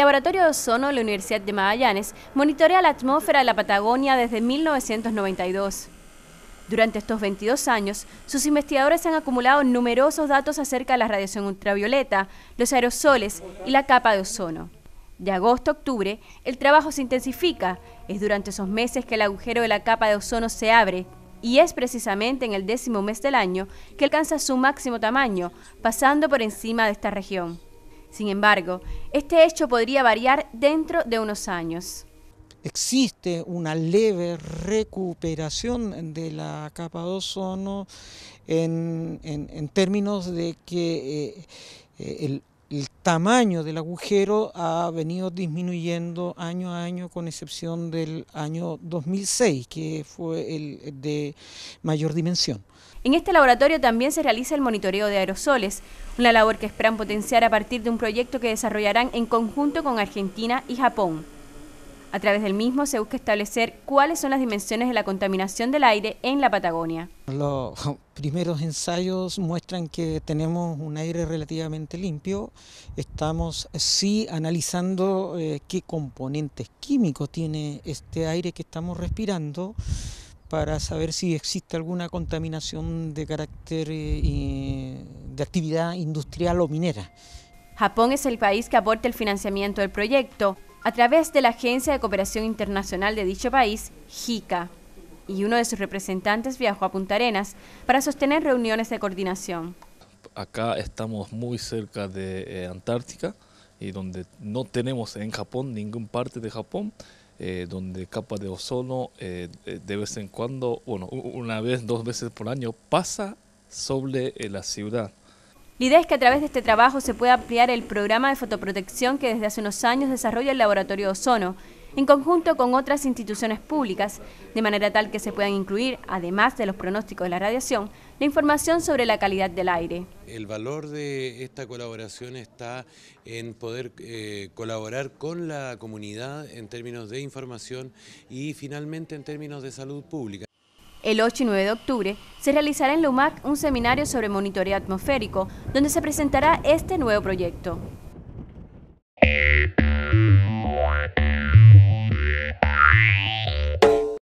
Laboratorio de Ozono de la Universidad de Magallanes monitorea la atmósfera de la Patagonia desde 1992. Durante estos 22 años, sus investigadores han acumulado numerosos datos acerca de la radiación ultravioleta, los aerosoles y la capa de ozono. De agosto a octubre, el trabajo se intensifica. Es durante esos meses que el agujero de la capa de ozono se abre y es precisamente en el décimo mes del año que alcanza su máximo tamaño, pasando por encima de esta región. Sin embargo, este hecho podría variar dentro de unos años. Existe una leve recuperación de la capa 2 ozono en, en, términos de que eh, eh, el el tamaño del agujero ha venido disminuyendo año a año con excepción del año 2006 que fue el de mayor dimensión. En este laboratorio también se realiza el monitoreo de aerosoles, una labor que esperan potenciar a partir de un proyecto que desarrollarán en conjunto con Argentina y Japón. A través del mismo se busca establecer cuáles son las dimensiones de la contaminación del aire en la Patagonia. Los primeros ensayos muestran que tenemos un aire relativamente limpio. Estamos sí analizando eh, qué componentes químicos tiene este aire que estamos respirando para saber si existe alguna contaminación de carácter eh, de actividad industrial o minera. Japón es el país que aporta el financiamiento del proyecto a través de la Agencia de Cooperación Internacional de dicho país, JICA, y uno de sus representantes viajó a Punta Arenas para sostener reuniones de coordinación. Acá estamos muy cerca de eh, Antártica y donde no tenemos en Japón ningún parte de Japón, eh, donde capa de ozono eh, de vez en cuando, bueno, una vez, dos veces por año pasa sobre la ciudad. La idea es que a través de este trabajo se pueda ampliar el programa de fotoprotección que desde hace unos años desarrolla el Laboratorio Ozono, en conjunto con otras instituciones públicas, de manera tal que se puedan incluir, además de los pronósticos de la radiación, la información sobre la calidad del aire. El valor de esta colaboración está en poder eh, colaborar con la comunidad en términos de información y finalmente en términos de salud pública. El 8 y 9 de octubre se realizará en LUMAC un seminario sobre monitoreo atmosférico, donde se presentará este nuevo proyecto.